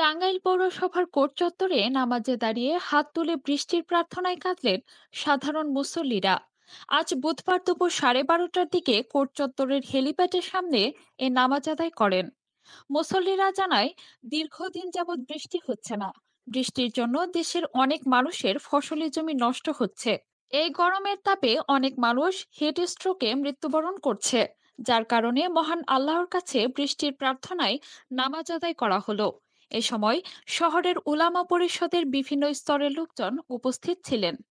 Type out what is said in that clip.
টাঙ্গাইল পৌরসভার কোর্ট চত্বরে নামাজে দাঁড়িয়ে হাত তুলে বৃষ্টির প্রার্থনায় কাঁদলেন সাধারণ মুসল্লিরা আজ বুধবার দুপুর সাড়ে বারোটার দিকে কোর্ট চত্বরের হেলিপ্যাডের সামনে এ নামাজ আদায় করেন মুসল্লিরা জানায় দীর্ঘদিন যাবৎ বৃষ্টি হচ্ছে না বৃষ্টির জন্য দেশের অনেক মানুষের ফসলি জমি নষ্ট হচ্ছে এই গরমের তাপে অনেক মানুষ হিট স্ট্রোকে মৃত্যুবরণ করছে যার কারণে মহান আল্লাহর কাছে বৃষ্টির প্রার্থনায় নামাজ আদায় করা হলো এ সময় শহরের উলামা পরিষদের বিভিন্ন স্তরের লোকজন উপস্থিত ছিলেন